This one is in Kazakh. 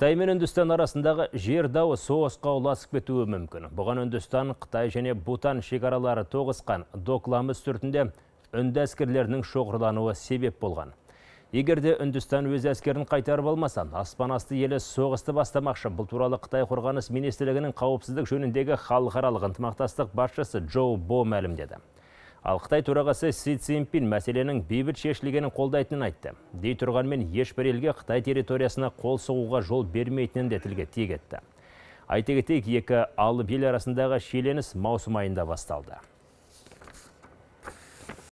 Қытай мен Үндістан арасындағы жер дауы соғысқа ұласып кетуі мүмкін. Бұған Үндістан, Қытай және Бутан шекаралары тоғысқан докламы сүртінде үнді әскерлерінің шоғырлануы себеп болған. Егер де Үндістан өз әскерін қайтарып алмаса, аспанасты елі соғысты бастамақшы. Бұл туралы Қытай қорғаныс министрлігінің қауіпсіздік жөніндегі халықаралық ынтымақтастық басшысы Джоу Бо мәлімдеді. Ал Қытай төрағасы Си Цзиньпин мәселенің бейбіт шешілгенін қолдайтынын айтты. Дей тұрғанмен ешбір елге Қытай территориясына қол сұғуға жол бермейтінін де тілге тиек етті. Айта кетейік екі алып ел арасындағы шиеленіс маусым айында басталды.